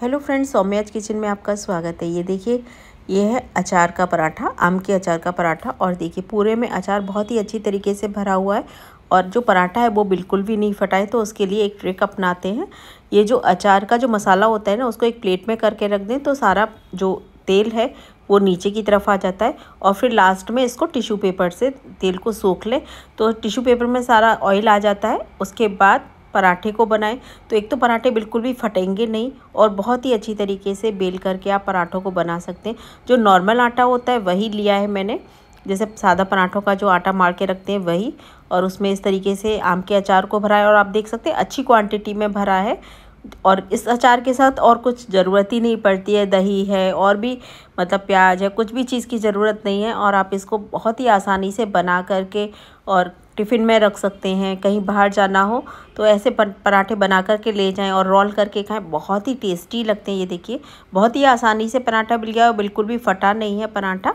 hello friends सौम्याज kitchen में आपका स्वागत है ये देखिए ये है अचार का पराठा आम के अचार का पराठा और देखिए पूरे में अचार बहुत ही अच्छी तरीके से भरा हुआ है और जो पराठा है वो बिल्कुल भी नहीं फटा है तो उसके लिए एक ट्रिक अपनाते हैं ये जो अचार का जो मसाला होता है ना उसको एक प्लेट में करके रख दें तो सारा जो तेल है वो नीचे की तरफ आ जाता है और फिर लास्ट में इसको टिश्यू पेपर से तेल को सोख लें तो टिश्यू पेपर में सारा ऑयल आ जाता है उसके बाद पराठे को बनाएं तो एक तो पराठे बिल्कुल भी फटेंगे नहीं और बहुत ही अच्छी तरीके से बेल करके आप पराठों को बना सकते हैं जो नॉर्मल आटा होता है वही लिया है मैंने जैसे सादा पराठों का जो आटा मार के रखते हैं वही और उसमें इस तरीके से आम के अचार को भरा है और आप देख सकते हैं अच्छी क्वांटिटी में भरा है और इस अचार के साथ और कुछ ज़रूरत ही नहीं पड़ती है दही है और भी मतलब प्याज है कुछ भी चीज़ की ज़रूरत नहीं है और आप इसको बहुत ही आसानी से बना करके और टिफ़िन में रख सकते हैं कहीं बाहर जाना हो तो ऐसे पराठे बना करके ले जाएं और रोल करके खाएं बहुत ही टेस्टी लगते हैं ये देखिए बहुत ही आसानी से पराठा मिल गया और बिल्कुल भी फटा नहीं है पराठा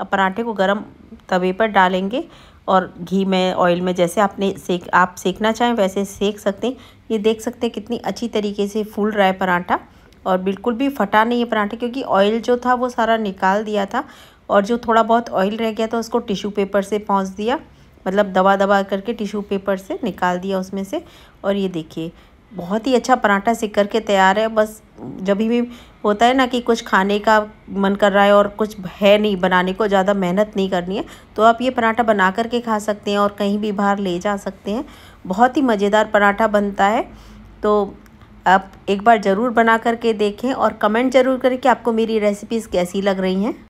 अब पराठे को गर्म तवे पर डालेंगे और घी में ऑयल में जैसे आपने सेक आप सेकना चाहें वैसे सेक सकते हैं ये देख सकते हैं कितनी अच्छी तरीके से फूल रहा है पराठा और बिल्कुल भी फटा नहीं है पराठा क्योंकि ऑयल जो था वो सारा निकाल दिया था और जो थोड़ा बहुत ऑयल रह गया था उसको टिश्यू पेपर से पहुँच दिया मतलब दबा दबा करके टिश्यू पेपर से निकाल दिया उसमें से और ये देखिए बहुत ही अच्छा पराठा सिक करके तैयार है बस जब भी होता है ना कि कुछ खाने का मन कर रहा है और कुछ है नहीं बनाने को ज़्यादा मेहनत नहीं करनी है तो आप ये पराठा बना करके खा सकते हैं और कहीं भी बाहर ले जा सकते हैं बहुत ही मज़ेदार पराठा बनता है तो आप एक बार ज़रूर बना करके देखें और कमेंट ज़रूर करें कि आपको मेरी रेसिपीज़ कैसी लग रही हैं